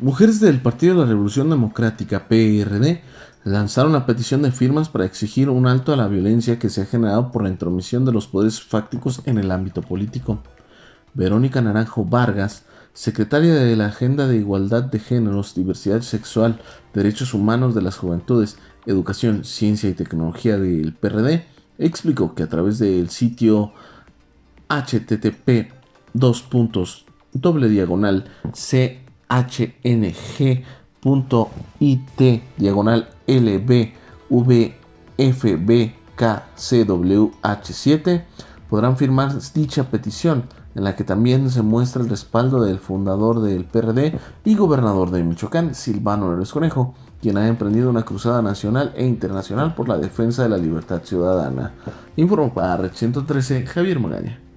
Mujeres del Partido de la Revolución Democrática, PRD, lanzaron una petición de firmas para exigir un alto a la violencia que se ha generado por la intromisión de los poderes fácticos en el ámbito político. Verónica Naranjo Vargas, secretaria de la Agenda de Igualdad de Géneros, Diversidad Sexual, Derechos Humanos de las Juventudes, Educación, Ciencia y Tecnología del PRD, explicó que a través del sitio http 2. doble diagonal hng.it diagonal lbvfbkcwh7 podrán firmar dicha petición en la que también se muestra el respaldo del fundador del PRD y gobernador de Michoacán, Silvano López Conejo, quien ha emprendido una cruzada nacional e internacional por la defensa de la libertad ciudadana. Informo para Red 113 Javier Magaña.